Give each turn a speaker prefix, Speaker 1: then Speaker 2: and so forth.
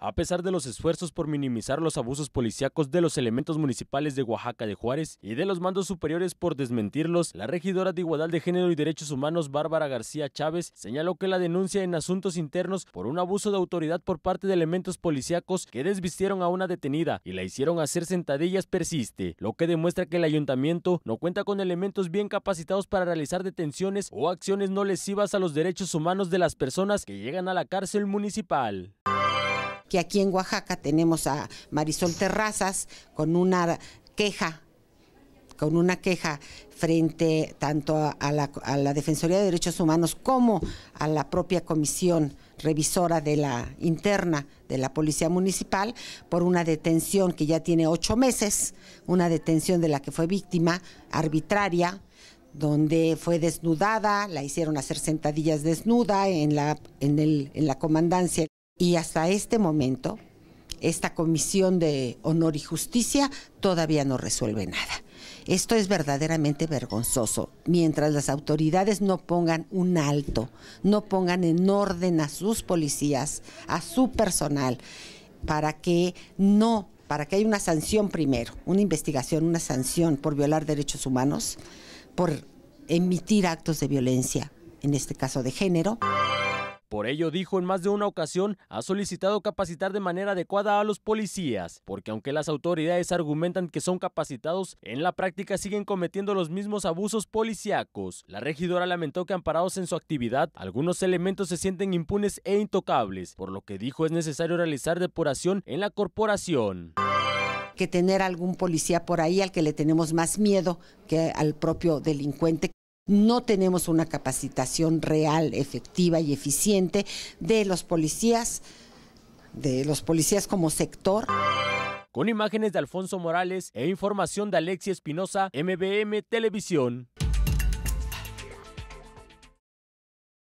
Speaker 1: A pesar de los esfuerzos por minimizar los abusos policíacos de los elementos municipales de Oaxaca de Juárez y de los mandos superiores por desmentirlos, la regidora de Igualdad de Género y Derechos Humanos, Bárbara García Chávez, señaló que la denuncia en asuntos internos por un abuso de autoridad por parte de elementos policíacos que desvistieron a una detenida y la hicieron hacer sentadillas persiste, lo que demuestra que el ayuntamiento no cuenta con elementos bien capacitados para realizar detenciones o acciones no lesivas a los derechos humanos de las personas que llegan a la cárcel
Speaker 2: municipal que aquí en Oaxaca tenemos a Marisol Terrazas con una queja, con una queja frente tanto a la, Defensoría de Derechos Humanos como a la propia comisión revisora de la interna de la Policía Municipal por una detención que ya tiene ocho meses, una detención de la que fue víctima arbitraria, donde fue desnudada, la hicieron hacer sentadillas desnuda en la, en en la comandancia. Y hasta este momento, esta Comisión de Honor y Justicia todavía no resuelve nada. Esto es verdaderamente vergonzoso. Mientras las autoridades no pongan un alto, no pongan en orden a sus policías, a su personal, para que no, para que haya una sanción primero, una investigación, una sanción por violar derechos humanos, por emitir actos de violencia, en este caso de género.
Speaker 1: Por ello, dijo en más de una ocasión, ha solicitado capacitar de manera adecuada a los policías, porque aunque las autoridades argumentan que son capacitados, en la práctica siguen cometiendo los mismos abusos policíacos. La regidora lamentó que amparados en su actividad, algunos elementos se sienten impunes e intocables, por lo que dijo es necesario realizar depuración en la corporación
Speaker 2: que tener algún policía por ahí al que le tenemos más miedo que al propio delincuente no tenemos una capacitación real, efectiva y eficiente de los policías, de los policías como sector.
Speaker 1: Con imágenes de Alfonso Morales e información de Alexia Espinosa, MBM Televisión.